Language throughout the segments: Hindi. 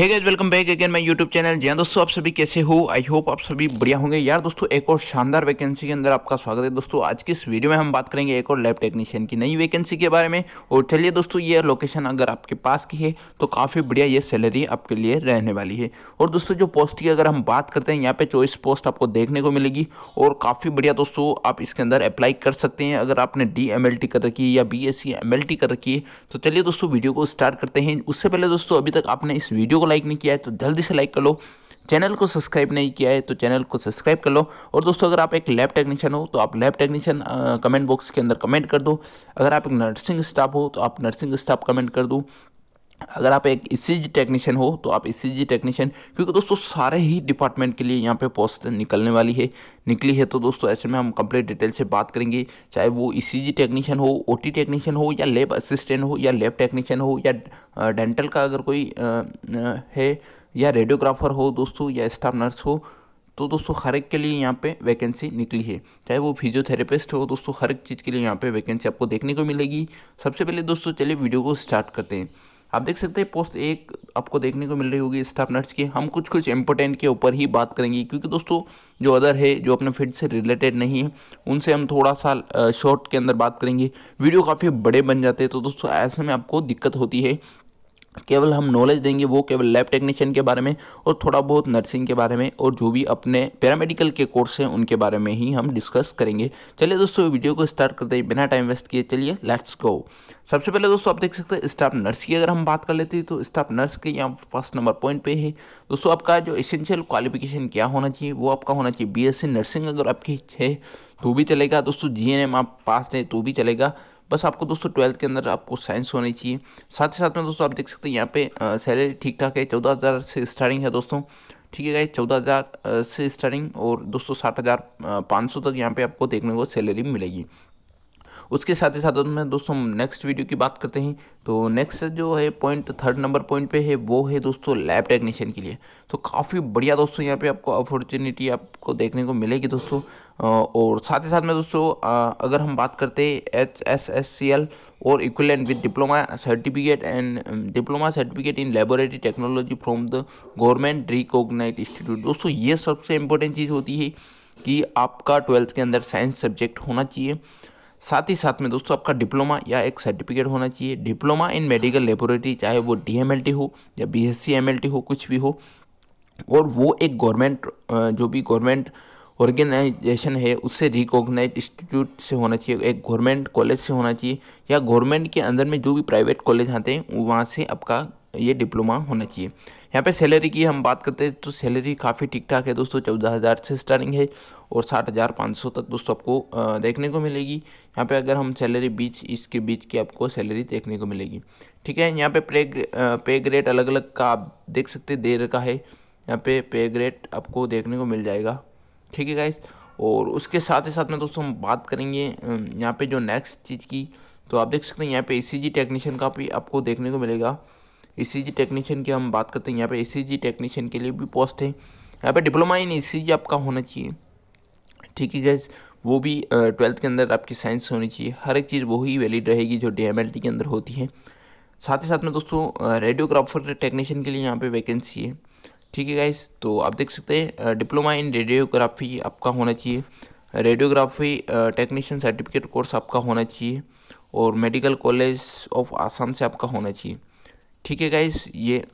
hey guys welcome back again my YouTube channel जी हाँ दोस्तों आप सभी कैसे हो आई होप आप सभी बढ़िया होंगे यार दोस्तों एक और शानदार वैकेंसी के अंदर आपका स्वागत है दोस्तों आज की इस वीडियो में हम बात करेंगे एक और लैब टेक्नीशियन की नई वैकेंसी के बारे में और चलिए दोस्तों ये लोकेशन अगर आपके पास की है तो काफ़ी बढ़िया ये सैलरी आपके लिए रहने वाली है और दोस्तों जो पोस्ट की अगर हम बात करते हैं यहाँ पर चॉइस पोस्ट आपको देखने को मिलेगी और काफ़ी बढ़िया दोस्तों आप इसके अंदर अप्लाई कर सकते हैं अगर आपने डी कर रखी है या बी एस कर रखी है तो चलिए दोस्तों वीडियो को स्टार्ट करते हैं उससे पहले दोस्तों अभी तक आपने इस वीडियो को लाइक नहीं किया है तो जल्दी से लाइक कर लो चैनल को सब्सक्राइब नहीं किया है तो चैनल को सब्सक्राइब कर लो और दोस्तों अगर आप एक लैब टेक्नीशियन हो तो आप लैब टेक्नीशियन कमेंट बॉक्स के अंदर कमेंट कर दो अगर आप एक नर्सिंग स्टाफ हो तो आप नर्सिंग स्टाफ कमेंट कर दो अगर आप एक ई सी टेक्नीशियन हो तो आप ई सी टेक्नीशियन क्योंकि दोस्तों सारे ही डिपार्टमेंट के लिए यहाँ पे पोस्ट निकलने वाली है निकली है तो दोस्तों ऐसे में हम कंप्लीट डिटेल से बात करेंगे चाहे वो ई सी टेक्नीशियन हो ओ टी टेक्नीशियन हो या लेब असिस्टेंट हो या लेब टेक्नीशियन हो या डेंटल का अगर कोई है या रेडियोग्राफर हो दोस्तों या स्टाफ नर्स हो तो दोस्तों हर एक के लिए यहाँ पे वैकेंसी निकली है चाहे वो फिजियोथेरेपिस्ट हो दोस्तों हर एक चीज़ के लिए यहाँ पे वैकेंसी आपको देखने को मिलेगी सबसे पहले दोस्तों चलिए वीडियो को स्टार्ट करते हैं आप देख सकते हैं पोस्ट एक आपको देखने को मिल रही होगी स्टाफ नर्स की हम कुछ कुछ इंपोर्टेंट के ऊपर ही बात करेंगे क्योंकि दोस्तों जो अदर है जो अपने फील्ड से रिलेटेड नहीं है उनसे हम थोड़ा सा शॉर्ट के अंदर बात करेंगे वीडियो काफ़ी बड़े बन जाते हैं तो दोस्तों ऐसे में आपको दिक्कत होती है केवल हम नॉलेज देंगे वो केवल लैब टेक्नीशियन के बारे में और थोड़ा बहुत नर्सिंग के बारे में और जो भी अपने पैरामेडिकल के कोर्स हैं उनके बारे में ही हम डिस्कस करेंगे चलिए दोस्तों वीडियो को स्टार्ट करते हैं बिना टाइम वेस्ट किए चलिए लेट्स गो सबसे पहले दोस्तों आप देख सकते हैं स्टाफ नर्स की अगर हम बात कर लेते हैं तो स्टाफ नर्स के यहाँ फर्स्ट नंबर पॉइंट पे है दोस्तों आपका जो इसेंशियल क्वालिफिकेशन क्या होना चाहिए वो आपका होना चाहिए बी नर्सिंग अगर आपकी है तो भी चलेगा दोस्तों जी आप पास हैं तो भी चलेगा बस आपको दोस्तों ट्वेल्थ के अंदर आपको साइंस होनी चाहिए साथ ही साथ में दोस्तों आप देख सकते हैं यहाँ पे सैलरी ठीक ठाक है चौदह हज़ार से स्टार्टिंग है दोस्तों ठीक है गाइज चौदह हज़ार से स्टार्टिंग और दोस्तों साठ हज़ार पाँच सौ तक यहाँ पे आपको देखने को सैलरी मिलेगी उसके साथ ही साथ में दोस्तों नेक्स्ट वीडियो की बात करते हैं तो नेक्स्ट जो है पॉइंट थर्ड नंबर पॉइंट पे है वो है दोस्तों लैब टेक्नीशियन के लिए तो काफ़ी बढ़िया दोस्तों यहाँ पे आपको अपॉर्चुनिटी आपको देखने को मिलेगी दोस्तों और साथ ही साथ में दोस्तों अगर हम बात करते H S S C L और equivalent with diploma certificate and diploma certificate in laboratory technology from the government recognise institute दोस्तों ये सबसे इम्पोर्टेंट चीज़ होती है कि आपका ट्वेल्थ के अंदर साइंस सब्जेक्ट होना चाहिए साथ ही साथ में दोस्तों आपका डिप्लोमा या एक सर्टिफिकेट होना चाहिए डिप्लोमा इन मेडिकल लेबोरेटरी चाहे वो डी हो या बी एस हो कुछ भी हो और वो एक गवर्नमेंट जो भी गवर्नमेंट ऑर्गेनाइजेशन है उससे रिकॉग्नाइज इंस्टीट्यूट से होना चाहिए एक गवर्नमेंट कॉलेज से होना चाहिए या गवर्नमेंट के अंदर में जो भी प्राइवेट कॉलेज आते हैं वहाँ से आपका ये डिप्लोमा होना चाहिए यहाँ पे सैलरी की हम बात करते हैं तो सैलरी काफ़ी ठीक ठाक है दोस्तों चौदह हज़ार से स्टार्टिंग है और साठ हज़ार पाँच सौ तक दोस्तों आपको देखने को मिलेगी यहाँ पे अगर हम सैलरी बीच इसके बीच की आपको सैलरी देखने को मिलेगी ठीक है यहाँ पे पे पे ग्रेड अलग अलग का आप देख सकते देर का है यहाँ पे पे ग्रेड आपको देखने को मिल जाएगा ठीक है गाइस और उसके साथ ही साथ में दोस्तों हम बात करेंगे यहाँ पे जो नेक्स्ट चीज़ की तो आप देख सकते हैं यहाँ पे जी e टेक्नीशियन का भी आपको देखने को मिलेगा जी e टेक्नीशियन की हम बात करते हैं यहाँ पे जी e टेक्नीशियन के लिए भी पोस्ट है यहाँ पे डिप्लोमा इन जी आपका होना चाहिए ठीक है गैस वो भी ट्वेल्थ के अंदर आपकी साइंस होनी चाहिए हर एक चीज़ वही वैलिड रहेगी जो डी के अंदर होती है साथ ही साथ में दोस्तों रेडियोग्राफर टेक्नीशियन के लिए यहाँ पे वैकेंसी है ठीक है गाइस तो आप देख सकते हैं डिप्लोमा इन रेडियोग्राफी आपका होना चाहिए रेडियोग्राफी टेक्नीशियन सर्टिफिकेट कोर्स आपका होना चाहिए और मेडिकल कॉलेज ऑफ आसाम से आपका होना चाहिए ठीक है गाइस ये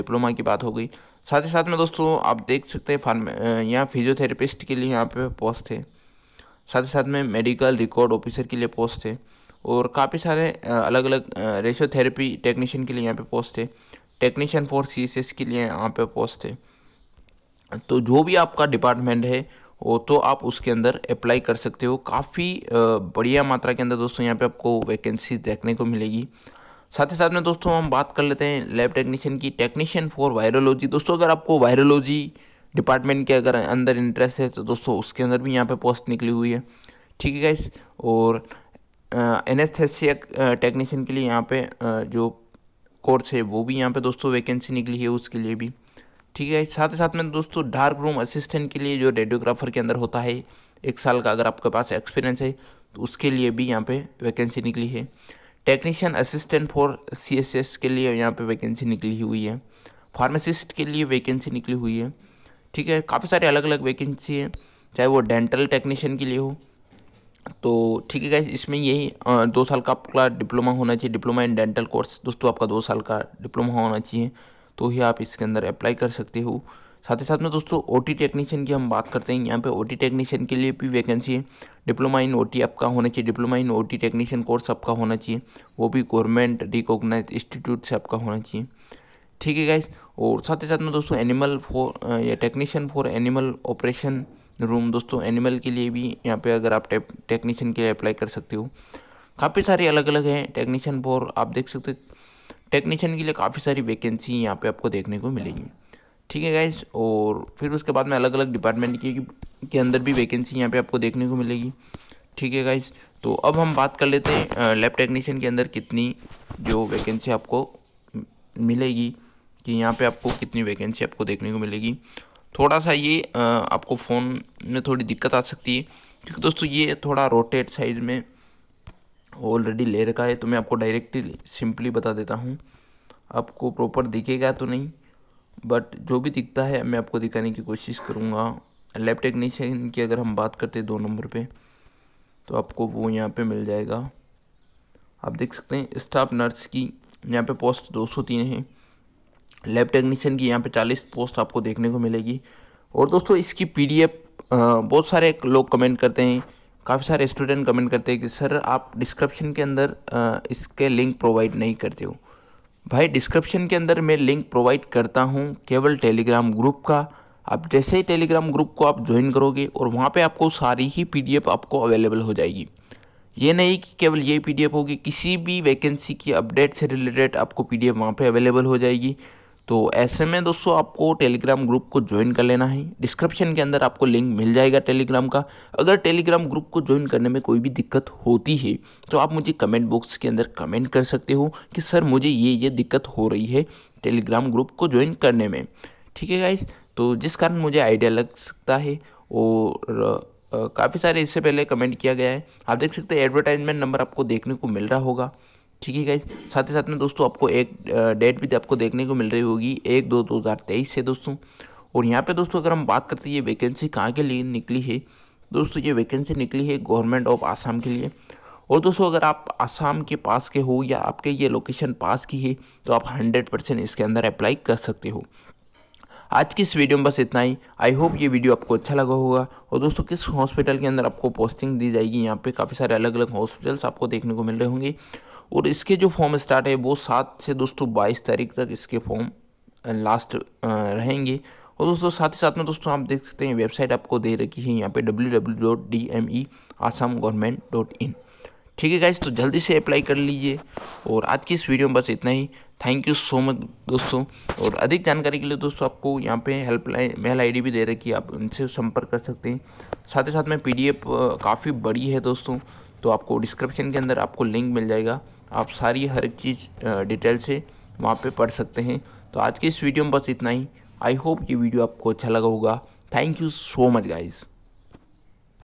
डिप्लोमा की बात हो गई साथ ही साथ में दोस्तों आप देख सकते हैं फार्मे यहाँ फिजियोथेरेपिस्ट के लिए यहाँ पे पोस्ट है साथ ही साथ में मेडिकल रिकॉर्ड ऑफिसर के लिए पोस्ट है और काफ़ी सारे अलग अलग रेशियोथेरेपी टेक्नीशियन के लिए यहाँ पे पोस्ट है टेक्नीशियन फॉर सी के लिए यहाँ पे पोस्ट है तो जो भी आपका डिपार्टमेंट है वो तो आप उसके अंदर अप्लाई कर सकते हो काफ़ी बढ़िया मात्रा के अंदर दोस्तों यहाँ पे आपको वैकेंसी देखने को मिलेगी साथ ही साथ में दोस्तों हम बात कर लेते हैं लैब टेक्नीशियन की टेक्नीशियन फॉर वायरोलॉजी दोस्तों अगर आपको वायरोलॉजी डिपार्टमेंट के अगर अंदर इंटरेस्ट है तो दोस्तों उसके अंदर भी यहाँ पर पोस्ट निकली हुई है ठीक है गाइस और एनेस्थेसिया टेक्नीशियन के लिए यहाँ पे जो कोर्स है वो भी यहाँ पे दोस्तों वैकेंसी निकली है उसके लिए भी ठीक है साथ ही साथ में दोस्तों डार्क रूम असिस्टेंट के लिए जो रेडियोग्राफर के अंदर होता है एक साल का अगर आपके पास एक्सपीरियंस है तो उसके लिए भी यहाँ पे वैकेंसी निकली है टेक्नीशियन असिस्टेंट फॉर सी के लिए यहाँ पर वैकेंसी निकली हुई है फार्मासिस्ट के लिए वैकेंसी निकली हुई है ठीक है काफ़ी सारे अलग अलग वैकेंसी है चाहे वो डेंटल टेक्नीशियन के लिए हो तो ठीक है गाइज इसमें यही दो साल का आपका डिप्लोमा होना चाहिए डिप्लोमा इन डेंटल कोर्स दोस्तों आपका दो साल का डिप्लोमा होना चाहिए तो ही आप इसके अंदर अप्लाई कर सकते हो साथ ही साथ में दोस्तों ओ टी टेक्नीशियन की हम बात करते हैं यहाँ पे ओ टी टेक्नीशियन के लिए भी वैकेंसी है डिप्लोमा इन ओ टी आपका होना चाहिए diploma in O T technician course आपका होना चाहिए वो भी गवर्नमेंट रिकॉग्नाइज इंस्टीट्यूट से आपका होना चाहिए ठीक है गाइज और साथ ही साथ में दोस्तों एनिमल फॉर या technician for animal operation room दोस्तों एनिमल के लिए भी यहाँ पे अगर आप टेक्नीशियन के लिए अप्लाई कर सकते हो काफ़ी सारे अलग अलग हैं टेक्नीशियन फॉर आप देख सकते टेक्नीशियन के लिए काफ़ी सारी वैकेंसी यहाँ पे आपको देखने को मिलेगी ठीक है गाइज और फिर उसके बाद में अलग अलग डिपार्टमेंट के, के अंदर भी वैकेंसी यहाँ पर आपको देखने को मिलेगी ठीक है गाइज तो अब हम बात कर लेते हैं लैब टेक्नीशियन के अंदर कितनी जो वैकेंसी आपको मिलेगी कि यहाँ पे आपको कितनी वैकेंसी आपको देखने को मिलेगी थोड़ा सा ये आपको फ़ोन में थोड़ी दिक्कत आ सकती है क्योंकि दोस्तों ये थोड़ा रोटेट साइज में ऑलरेडी ले रखा है तो मैं आपको डायरेक्टली सिंपली बता देता हूँ आपको प्रॉपर दिखेगा तो नहीं बट जो भी दिखता है मैं आपको दिखाने की कोशिश करूँगा लैब टेक्नीशियन की अगर हम बात करते हैं दो नंबर पे तो आपको वो यहाँ पे मिल जाएगा आप देख सकते हैं स्टाफ नर्स की यहाँ पे पोस्ट दो सौ तीन है लैब टेक्नीशियन की यहाँ पे 40 पोस्ट आपको देखने को मिलेगी और दोस्तों इसकी पीडीएफ बहुत सारे लोग कमेंट करते हैं काफ़ी सारे स्टूडेंट कमेंट करते हैं कि सर आप डिस्क्रिप्शन के अंदर इसके लिंक प्रोवाइड नहीं करते हो भाई डिस्क्रिप्शन के अंदर मैं लिंक प्रोवाइड करता हूँ केवल टेलीग्राम ग्रुप का आप जैसे ही टेलीग्राम ग्रुप को आप ज्वाइन करोगे और वहाँ पे आपको सारी ही पीडीएफ आपको अवेलेबल हो जाएगी ये नहीं कि केवल ये पीडीएफ होगी किसी भी वैकेंसी की अपडेट से रिलेटेड आपको पीडीएफ वहाँ पर अवेलेबल हो जाएगी तो ऐसे में दोस्तों आपको टेलीग्राम ग्रुप को ज्वाइन कर लेना है डिस्क्रिप्शन के अंदर आपको लिंक मिल जाएगा टेलीग्राम का अगर टेलीग्राम ग्रुप को ज्वाइन करने में कोई भी दिक्कत होती है तो आप मुझे कमेंट बॉक्स के अंदर कमेंट कर सकते हो कि सर मुझे ये ये दिक्कत हो रही है टेलीग्राम ग्रुप को ज्वाइन करने में ठीक है गाइज तो जिस कारण मुझे आइडिया लग सकता है और काफ़ी सारे इससे पहले कमेंट किया गया है आप देख सकते हैं एडवर्टाइजमेंट नंबर आपको देखने को मिल रहा होगा ठीक है गाइज साथ ही साथ में दोस्तों आपको एक डेट भी तो आपको देखने को मिल रही होगी एक दो दो हज़ार तेईस से दोस्तों और यहाँ पे दोस्तों अगर हम बात करते हैं ये वैकेंसी कहाँ के लिए निकली है दोस्तों ये वैकेंसी निकली है गवर्नमेंट ऑफ आसाम के लिए और दोस्तों अगर आप आसाम के पास के हो या आपके ये लोकेशन पास की है तो आप हंड्रेड परसेंट इसके अंदर अप्लाई कर सकते हो आज की इस वीडियो में बस इतना ही आई होप ये वीडियो आपको अच्छा लगा होगा और दोस्तों किस हॉस्पिटल के अंदर आपको पोस्टिंग दी जाएगी यहाँ पे काफ़ी सारे अलग अलग हॉस्पिटल्स आपको देखने को मिल रहे होंगे और इसके जो फॉर्म स्टार्ट है वो सात से दोस्तों बाईस तारीख तक इसके फॉर्म लास्ट रहेंगे और दोस्तों साथ ही साथ में दोस्तों आप देख सकते हैं वेबसाइट आपको दे रखी है यहाँ पे W W dot D M E Assam government dot in ठीक है गाइज तो जल्दी से अप्लाई कर लीजिए और आज की इस वीडियो में बस इतना ही थैंक यू सो मच दोस्तों और अधिक जानकारी के लिए दोस्तों आपको यहाँ पे हेल्पलाइन मेल आईडी भी दे रखी है आप उनसे संपर्क कर सकते हैं साथ ही साथ में एफ काफ़ी बड़ी है दोस्तों तो आपको डिस्क्रिप्शन के अंदर आपको लिंक मिल जाएगा आप सारी हर चीज़ डिटेल से वहाँ पे पढ़ सकते हैं तो आज के इस वीडियो में बस इतना ही आई होप ये वीडियो आपको अच्छा लगा होगा thank you so much guys